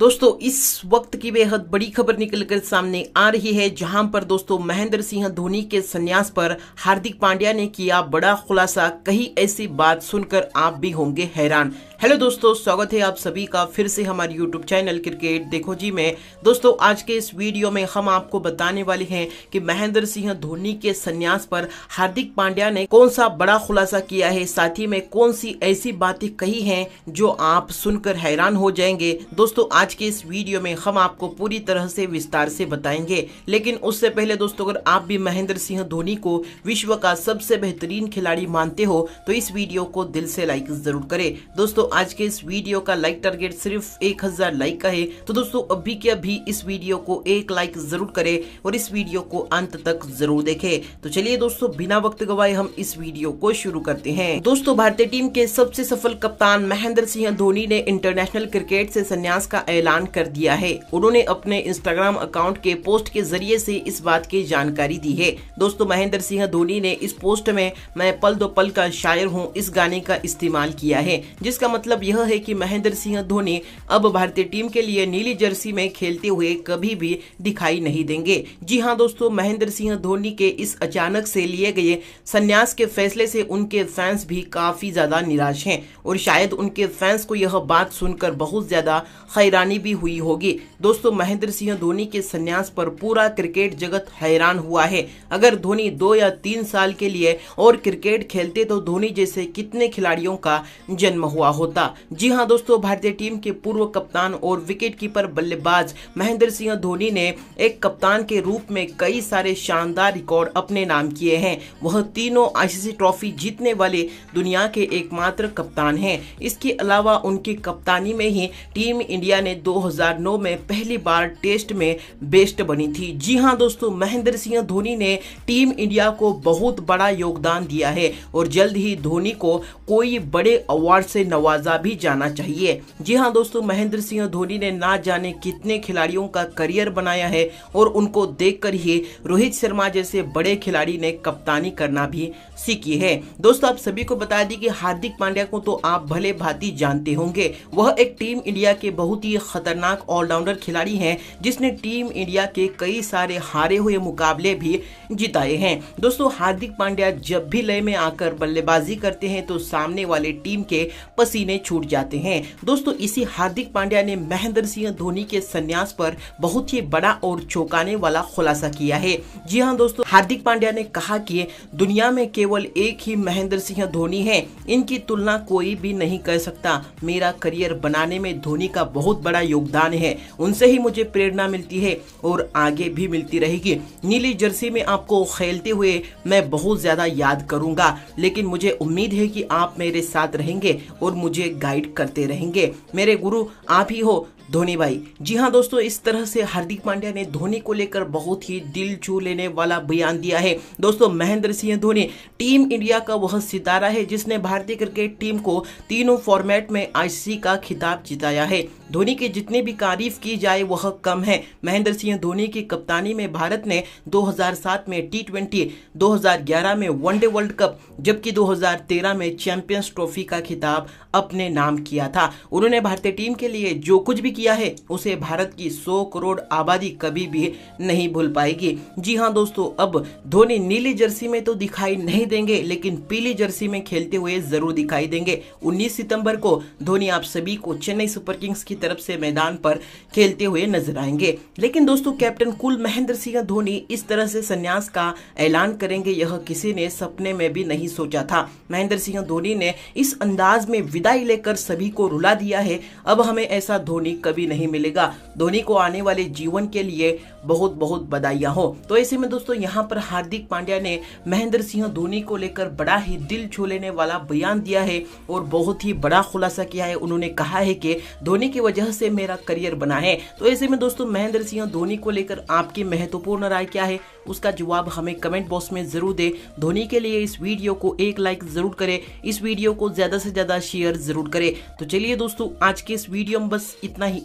दोस्तों इस वक्त की बेहद बड़ी खबर निकलकर सामने आ रही है जहां पर दोस्तों महेंद्र सिंह धोनी के संन्यास पर हार्दिक पांड्या ने किया बड़ा खुलासा कहीं ऐसी बात सुनकर आप भी होंगे हैरान हेलो दोस्तों स्वागत है आप सभी का फिर से हमारे यूट्यूब चैनल क्रिकेट देखो जी में दोस्तों आज के इस वीडियो में हम आपको बताने वाले हैं कि महेंद्र सिंह धोनी के संन्यास पर हार्दिक पांड्या ने कौन सा बड़ा खुलासा किया है साथ ही में कौन सी ऐसी बातें कही हैं जो आप सुनकर हैरान हो जाएंगे दोस्तों आज के इस वीडियो में हम आपको पूरी तरह से विस्तार से बताएंगे लेकिन उससे पहले दोस्तों अगर आप भी महेंद्र सिंह धोनी को विश्व का सबसे बेहतरीन खिलाड़ी मानते हो तो इस वीडियो को दिल से लाइक जरूर करे दोस्तों आज के इस वीडियो का लाइक टारगेट सिर्फ 1000 लाइक का है तो दोस्तों अभी के अभी इस वीडियो को एक लाइक जरूर करें और इस वीडियो को अंत तक जरूर देखें तो चलिए दोस्तों बिना वक्त गवाए हम इस वीडियो को शुरू करते हैं दोस्तों भारतीय टीम के सबसे सफल कप्तान महेंद्र सिंह धोनी ने इंटरनेशनल क्रिकेट से संन्यास का ऐलान कर दिया है उन्होंने अपने इंस्टाग्राम अकाउंट के पोस्ट के जरिए से इस बात की जानकारी दी है दोस्तों महेंद्र सिंह धोनी ने इस पोस्ट में मैं पल दो पल का शायर हूँ इस गाने का इस्तेमाल किया है जिसका मतलब मतलब यह है कि महेंद्र सिंह धोनी अब भारतीय टीम के लिए नीली जर्सी में खेलते हुए कभी भी दिखाई नहीं देंगे जी हाँ दोस्तों महेंद्र सिंह धोनी के इस अचानक से लिए गए संन्यास के फैसले से उनके फैंस भी काफी ज्यादा निराश हैं और शायद उनके फैंस को यह बात सुनकर बहुत ज्यादा हैरानी भी हुई होगी दोस्तों महेंद्र सिंह धोनी के संन्यास पर पूरा क्रिकेट जगत हैरान हुआ है अगर धोनी दो या तीन साल के लिए और क्रिकेट खेलते तो धोनी जैसे कितने खिलाड़ियों का जन्म हुआ होता होता जी हाँ दोस्तों भारतीय टीम के पूर्व कप्तान और विकेट कीपर बल्लेबाज महेंद्र सिंह धोनी ने एक कप्तान के रूप में कई सारे शानदार रिकॉर्ड अपने नाम किए हैं वह तीनों आईसीसी ट्रॉफी जीतने वाले दुनिया के एकमात्र कप्तान हैं इसके अलावा उनकी कप्तानी में ही टीम इंडिया ने 2009 में पहली बार टेस्ट में बेस्ट बनी थी जी हाँ दोस्तों महेंद्र सिंह धोनी ने टीम इंडिया को बहुत बड़ा योगदान दिया है और जल्द ही धोनी को कोई बड़े अवार्ड से नवाज अंदाजा भी जाना चाहिए जी हाँ दोस्तों महेंद्र सिंह धोनी ने ना जाने कितने खिलाड़ियों का करियर बनाया है और उनको देखकर ही रोहित शर्मा जैसे बड़े खिलाड़ी ने कप्तानी करना भी सीखी है दोस्तों आप सभी को बता दी कि हार्दिक पांड्या को तो आप भले भांति जानते होंगे वह एक टीम इंडिया के बहुत ही खतरनाक ऑलराउंडर खिलाड़ी हैं जिसने टीम इंडिया के कई सारे हारे हुए मुकाबले भी जिताए हैं दोस्तों हार्दिक पांड्या जब भी लय में आकर बल्लेबाजी करते हैं तो सामने वाले टीम के पसी सीने छूट जाते हैं दोस्तों इसी हार्दिक पांड्या ने महेंद्र सिंह धोनी के संन्यास पर बहुत ही बड़ा और चौंकाने वाला खुलासा किया है जी हाँ दोस्तों हार्दिक पांड्या ने कहा कि दुनिया में केवल एक ही महेंद्र सिंह धोनी है इनकी तुलना कोई भी नहीं कर सकता मेरा करियर बनाने में धोनी का बहुत बड़ा योगदान है उनसे ही मुझे प्रेरणा मिलती है और आगे भी मिलती रहेगी नीली जर्सी में आपको खेलते हुए मैं बहुत ज़्यादा याद करूंगा लेकिन मुझे उम्मीद है कि आप मेरे साथ रहेंगे और मुझे मुझे गाइड करते रहेंगे मेरे गुरु आप ही हो धोनी भाई जी हाँ दोस्तों इस तरह से हार्दिक पांड्या ने धोनी को लेकर बहुत ही दिल छू लेने वाला बयान दिया है दोस्तों महेंद्र सिंह धोनी टीम इंडिया का वह सितारा है जिसने भारतीय क्रिकेट टीम को तीनों फॉर्मेट में आईसीसी का खिताब जिताया है धोनी की जितनी भी तारीफ की जाए वह कम है महेंद्र सिंह धोनी की कप्तानी में भारत ने 2007 में टी ट्वेंटी में वनडे वर्ल्ड कप जबकि 2013 में चैंपियंस ट्रॉफी का खिताब अपने नाम किया था उन्होंने भारतीय टीम के लिए जो कुछ भी किया है उसे भारत की 100 करोड़ आबादी कभी भी नहीं भूल पाएगी जी हाँ दोस्तों अब धोनी नीली जर्सी में तो दिखाई नहीं देंगे लेकिन पीली जर्सी में खेलते हुए जरूर दिखाई देंगे 19 सितंबर को धोनी आप सभी को चेन्नई सुपर किंग्स की तरफ से मैदान पर खेलते हुए नजर आएंगे लेकिन दोस्तों कैप्टन कुल महेंद्र सिंह धोनी इस तरह से संन्यास का ऐलान करेंगे यह किसी ने सपने में भी नहीं सोचा था महेंद्र सिंह धोनी ने इस अंदाज में विदाई लेकर सभी को रुला दिया है अब हमें ऐसा धोनी कर कभी नहीं मिलेगा धोनी को आने वाले जीवन के लिए बहुत बहुत बधाइयाँ हो तो ऐसे में दोस्तों यहाँ पर हार्दिक पांड्या ने महेंद्र सिंह धोनी को लेकर बड़ा ही दिल छू लेने वाला बयान दिया है और बहुत ही बड़ा खुलासा किया है उन्होंने कहा है कि धोनी की वजह से मेरा करियर बना है तो ऐसे में दोस्तों महेंद्र सिंह धोनी को लेकर आपकी महत्वपूर्ण राय क्या है उसका जवाब हमें कमेंट बॉक्स में जरूर दे धोनी के लिए इस वीडियो को एक लाइक जरूर करें इस वीडियो को ज्यादा से ज्यादा शेयर जरूर करें तो चलिए दोस्तों आज के इस वीडियो में बस इतना ही